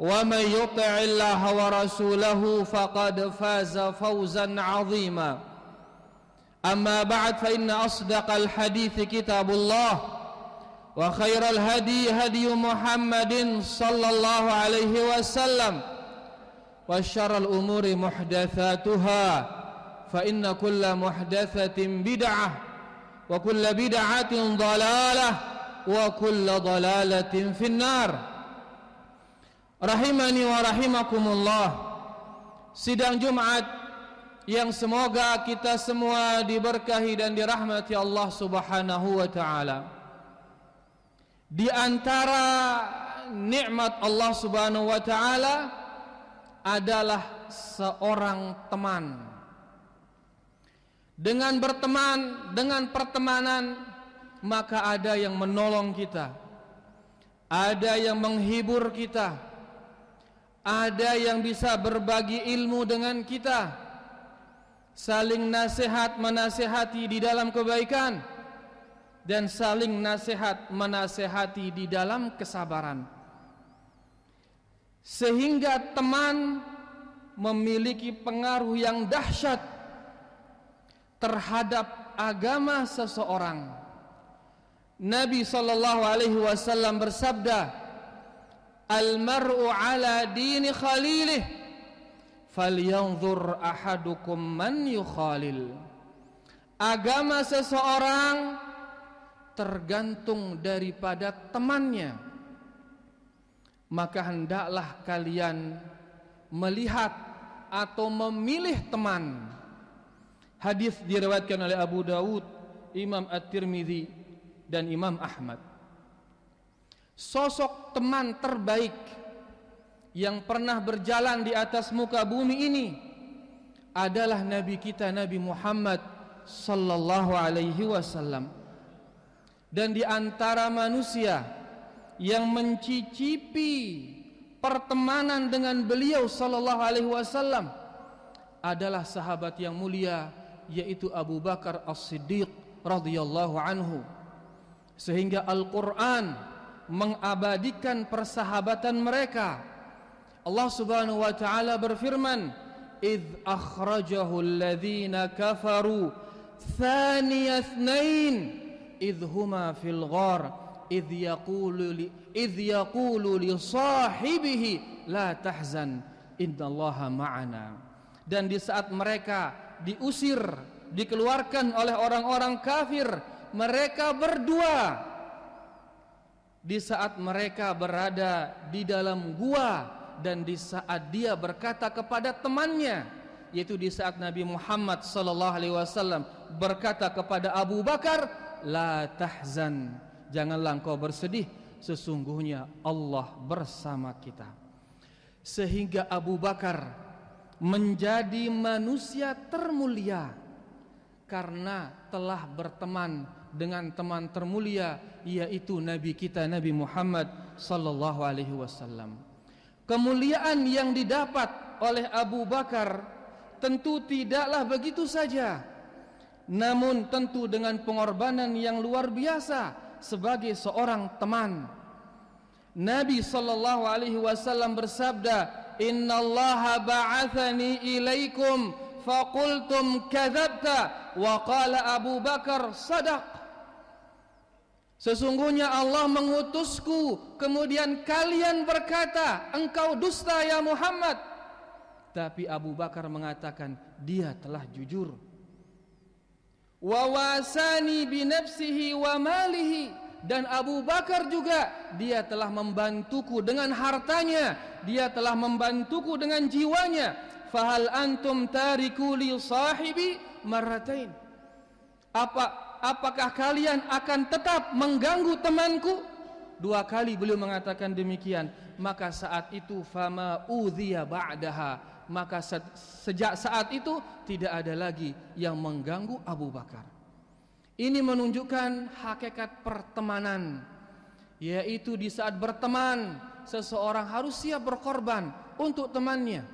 ومن يطع الله ورسوله فقد فاز فوزا عظيما أما بعد فإن أصدق الحديث كتاب الله وخير الهدي هدي محمد صلى الله عليه وسلم وشر الأمور محدثاتها فإن كل محدثة بدعة وكل بدعة ضلالة وكل ضلالة في النار Rahimani wa rahimakumullah Sidang Jumat Yang semoga kita semua diberkahi dan dirahmati Allah subhanahu wa ta'ala Di antara nikmat Allah subhanahu wa ta'ala Adalah seorang teman Dengan berteman, dengan pertemanan Maka ada yang menolong kita Ada yang menghibur kita Ada yang menghibur kita ada yang bisa berbagi ilmu dengan kita saling nasihat menasehati di dalam kebaikan dan saling nasihat menasehati di dalam kesabaran sehingga teman memiliki pengaruh yang dahsyat terhadap agama seseorang Nabi Shallallahu Alaihi Wasallam bersabda, Almar'u ala dini khalilih Falyanzur ahadukum man yukhalil Agama seseorang tergantung daripada temannya Maka hendaklah kalian melihat atau memilih teman Hadis diriwayatkan oleh Abu Dawud, Imam At-Tirmidzi dan Imam Ahmad sosok teman terbaik yang pernah berjalan di atas muka bumi ini adalah nabi kita Nabi Muhammad sallallahu alaihi wasallam. Dan di antara manusia yang mencicipi pertemanan dengan beliau sallallahu alaihi wasallam adalah sahabat yang mulia yaitu Abu Bakar As-Siddiq radhiyallahu anhu. Sehingga Al-Qur'an mengabadikan persahabatan mereka. Allah Subhanahu wa taala berfirman, "Idz akhrajahu alladhina kafaru thaniya idz huma fil ghar idz yaqulu li idz yaqulu li sahibihi la tahzan innallaha ma'ana." Dan di saat mereka diusir, dikeluarkan oleh orang-orang kafir, mereka berdua di saat mereka berada di dalam gua dan di saat dia berkata kepada temannya yaitu di saat Nabi Muhammad sallallahu alaihi wasallam berkata kepada Abu Bakar la tahzan janganlah engkau bersedih sesungguhnya Allah bersama kita sehingga Abu Bakar menjadi manusia termulia karena telah berteman dengan teman termulia yaitu nabi kita Nabi Muhammad sallallahu alaihi wasallam. Kemuliaan yang didapat oleh Abu Bakar tentu tidaklah begitu saja. Namun tentu dengan pengorbanan yang luar biasa sebagai seorang teman. Nabi sallallahu alaihi wasallam bersabda, "Innallaha ba'athani ilaikum faqultum kadzabta wa qala Abu Bakar sadaq Sesungguhnya Allah mengutusku Kemudian kalian berkata Engkau dusta ya Muhammad Tapi Abu Bakar mengatakan Dia telah jujur Wawasani binafsihi wa malihi Dan Abu Bakar juga Dia telah membantuku dengan hartanya Dia telah membantuku dengan jiwanya Fahal antum tariku li sahibi maratain Apa apakah kalian akan tetap mengganggu temanku? Dua kali beliau mengatakan demikian. Maka saat itu fama udhiya ba'daha. Maka se sejak saat itu tidak ada lagi yang mengganggu Abu Bakar. Ini menunjukkan hakikat pertemanan yaitu di saat berteman seseorang harus siap berkorban untuk temannya.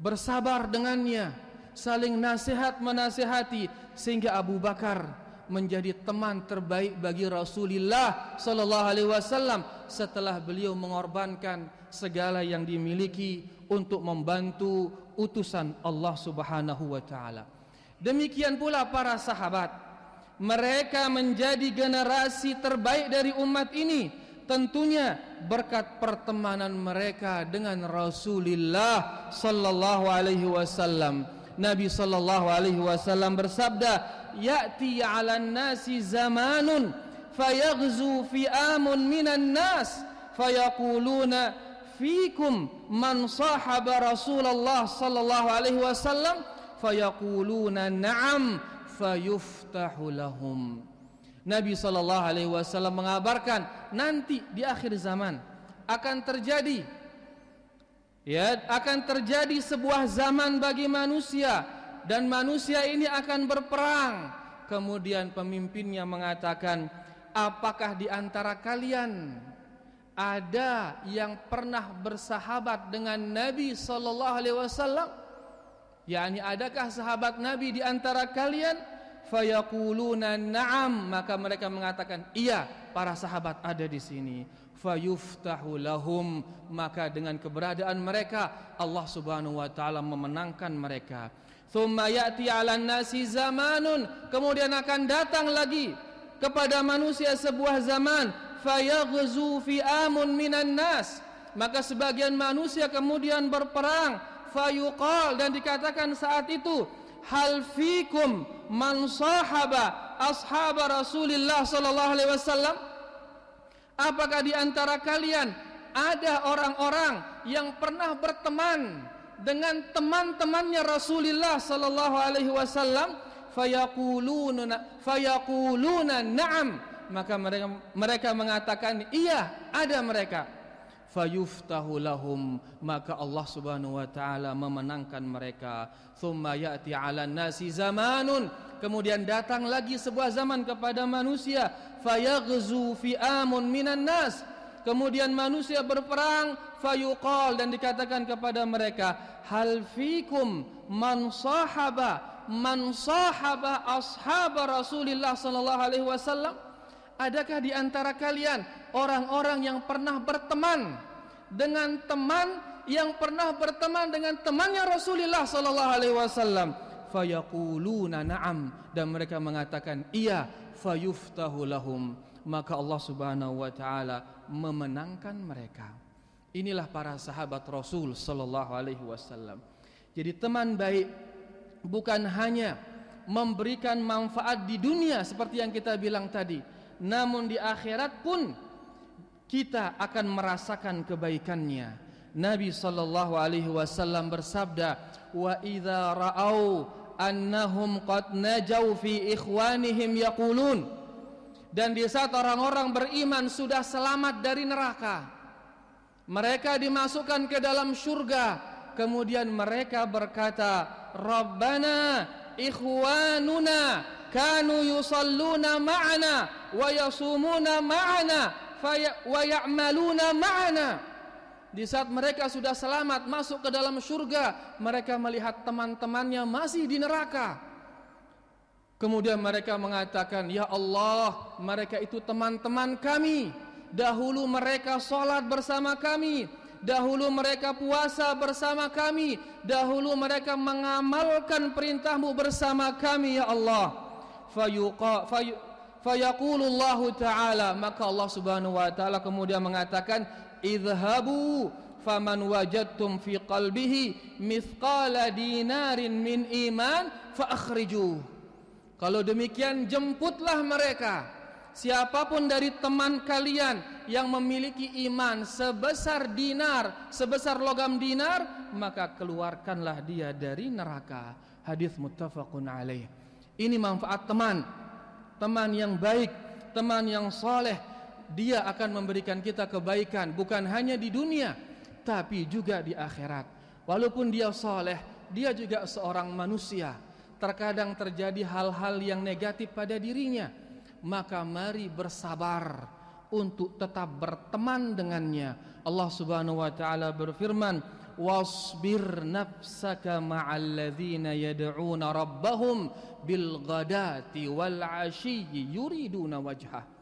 Bersabar dengannya, saling nasihat menasihati sehingga Abu Bakar menjadi teman terbaik bagi Rasulullah sallallahu alaihi wasallam setelah beliau mengorbankan segala yang dimiliki untuk membantu utusan Allah Subhanahu wa taala. Demikian pula para sahabat. Mereka menjadi generasi terbaik dari umat ini tentunya berkat pertemanan mereka dengan Rasulullah sallallahu alaihi wasallam. Nabi sallallahu alaihi wasallam bersabda, ya'ti 'alan nasi zamanun fayaghzu fi'amun minan nas fayaquluna fikum man sahaba Rasulullah sallallahu alaihi wasallam fayaquluna na'am fayuftahu lahum Nabi sallallahu alaihi wasallam mengabarkan nanti di akhir zaman akan terjadi ya akan terjadi sebuah zaman bagi manusia dan manusia ini akan berperang. Kemudian pemimpinnya mengatakan, "Apakah di antara kalian ada yang pernah bersahabat dengan Nabi sallallahu alaihi wasallam?" yakni adakah sahabat Nabi di antara kalian? Fayaquluna na'am, maka mereka mengatakan, "Iya, para sahabat ada di sini." Fayuftahu lahum, maka dengan keberadaan mereka Allah Subhanahu wa taala memenangkan mereka. Thumma ya'ti 'alan nasi zamanun kemudian akan datang lagi kepada manusia sebuah zaman fayaghzu amun minan nas maka sebagian manusia kemudian berperang fayuqal dan dikatakan saat itu hal fikum man sahaba ashabar Rasulillah sallallahu alaihi wasallam apakah di antara kalian ada orang-orang yang pernah berteman dengan teman-temannya Rasulullah sallallahu alaihi wasallam fayaquluna fayaquluna na'am maka mereka mereka mengatakan iya ada mereka fayuftahu lahum maka Allah Subhanahu wa taala memenangkan mereka thumma ya'ti 'ala nasi zamanun kemudian datang lagi sebuah zaman kepada manusia fayaghzu fi'amun minan nas kemudian manusia berperang fayuqal dan dikatakan kepada mereka hal fikum man sahaba man sahaba ashabar rasulillah sallallahu alaihi wasallam adakah di antara kalian orang-orang yang pernah berteman dengan teman yang pernah berteman dengan temannya rasulillah sallallahu alaihi wasallam fayaquluna na'am dan mereka mengatakan iya fayuftahu lahum maka Allah Subhanahu wa taala memenangkan mereka inilah para sahabat Rasul sallallahu alaihi wasallam jadi teman baik bukan hanya memberikan manfaat di dunia seperti yang kita bilang tadi namun di akhirat pun kita akan merasakan kebaikannya Nabi sallallahu alaihi wasallam bersabda wa idza ra'au annahum qad najaw fi ikhwanihim yaqulun dan di saat orang-orang beriman sudah selamat dari neraka mereka dimasukkan ke dalam surga kemudian mereka berkata rabbana ikhwanuna kanu yusalluna ma'ana wa yasumuna ma'ana ya, wa ya'maluna ma'ana di saat mereka sudah selamat masuk ke dalam surga, mereka melihat teman-temannya masih di neraka. Kemudian mereka mengatakan, "Ya Allah, mereka itu teman-teman kami. Dahulu mereka sholat bersama kami, dahulu mereka puasa bersama kami, dahulu mereka mengamalkan perintahmu bersama kami, ya Allah." Fayuqa, fayuqa fayaqulullahu taala maka Allah Subhanahu wa taala kemudian mengatakan idhabu faman wajadtum fi qalbihi mithqala dinarin min iman fa akhriju kalau demikian jemputlah mereka siapapun dari teman kalian yang memiliki iman sebesar dinar, sebesar logam dinar, maka keluarkanlah dia dari neraka. Hadis muttafaqun alaih. Ini manfaat teman. Teman yang baik, teman yang soleh, dia akan memberikan kita kebaikan bukan hanya di dunia tapi juga di akhirat. Walaupun dia soleh, dia juga seorang manusia. Terkadang terjadi hal-hal yang negatif pada dirinya, maka mari bersabar untuk tetap berteman dengannya. Allah Subhanahu wa taala berfirman, "Wasbir nafsaka ma'al yad'una rabbahum bil ghadati wal 'ashiyyi yuriduna wajhah."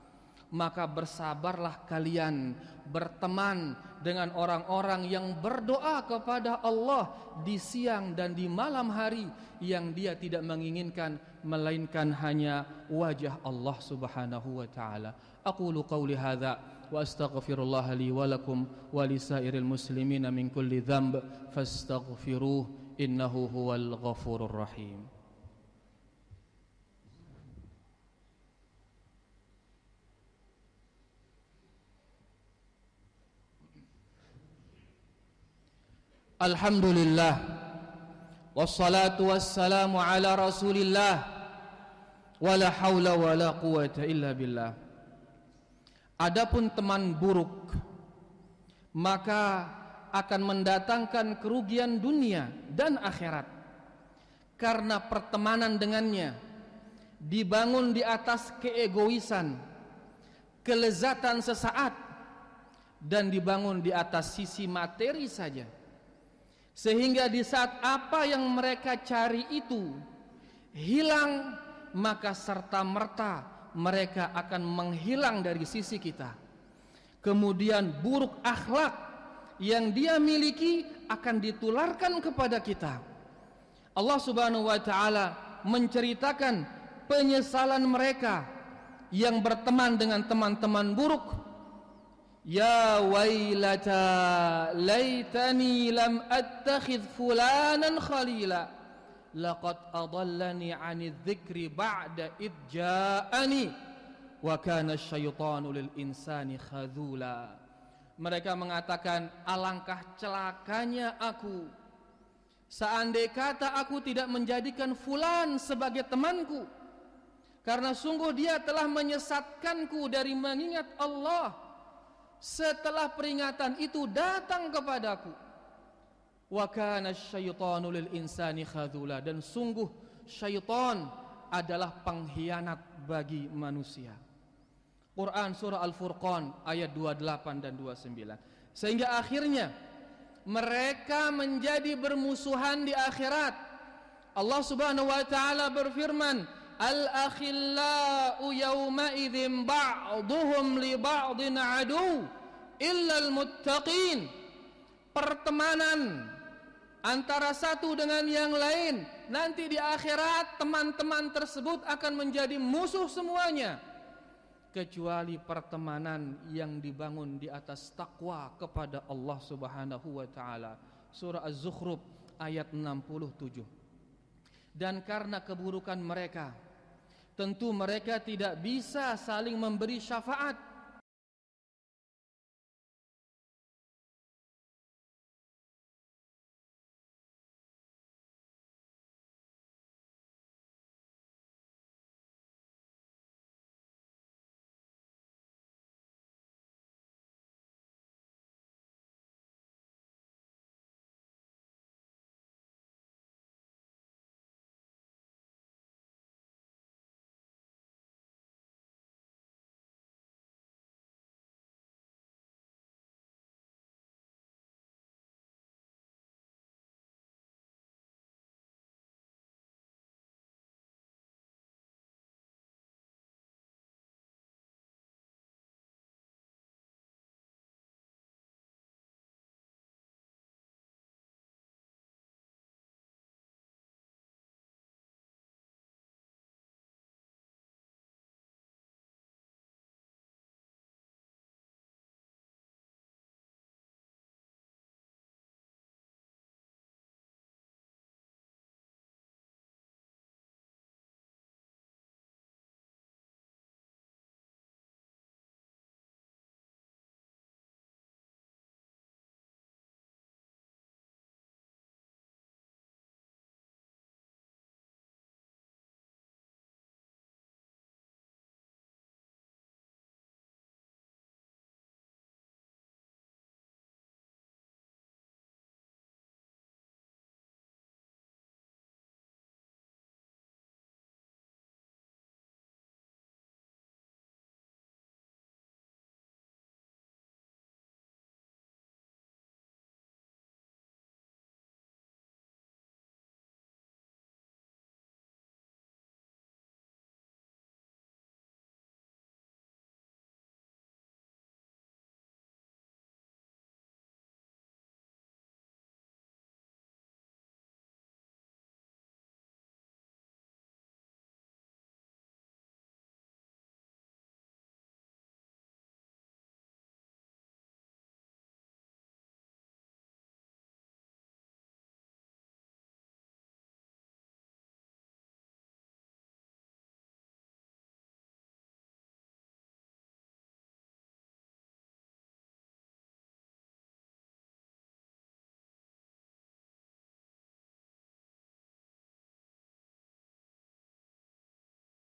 maka bersabarlah kalian berteman dengan orang-orang yang berdoa kepada Allah di siang dan di malam hari yang dia tidak menginginkan melainkan hanya wajah Allah Subhanahu wa taala. Aqulu qawli hadza wa astaghfirullah li wa lakum wa lisairil muslimina min kulli dhanb fastaghfiruh innahu huwal ghafurur rahim. Alhamdulillah Wassalatu wassalamu ala rasulillah Wala hawla wala quwata illa billah Adapun teman buruk Maka akan mendatangkan kerugian dunia dan akhirat Karena pertemanan dengannya Dibangun di atas keegoisan Kelezatan sesaat Dan dibangun di atas sisi materi saja sehingga di saat apa yang mereka cari itu hilang, maka serta-merta mereka akan menghilang dari sisi kita. Kemudian buruk akhlak yang dia miliki akan ditularkan kepada kita. Allah Subhanahu wa taala menceritakan penyesalan mereka yang berteman dengan teman-teman buruk Ya wailata laitani lam attakhidh fulanan khalila laqad adallani 'ani dzikri ba'da idja'ani wa kana syaitanu lil insani khadhula mereka mengatakan alangkah celakanya aku seandai kata aku tidak menjadikan fulan sebagai temanku karena sungguh dia telah menyesatkanku dari mengingat Allah setelah peringatan itu datang kepadaku wa kana syaitanu lil insani khadula dan sungguh syaitan adalah pengkhianat bagi manusia Quran surah Al-Furqan ayat 28 dan 29 sehingga akhirnya mereka menjadi bermusuhan di akhirat Allah Subhanahu wa taala berfirman al-akhillau yawma idzin ba'dhum li ba'din adu illal muttaqin pertemanan antara satu dengan yang lain nanti di akhirat teman-teman tersebut akan menjadi musuh semuanya kecuali pertemanan yang dibangun di atas takwa kepada Allah Subhanahu wa taala. Surah Az-Zukhruf ayat 67. Dan karena keburukan mereka, tentu mereka tidak bisa saling memberi syafaat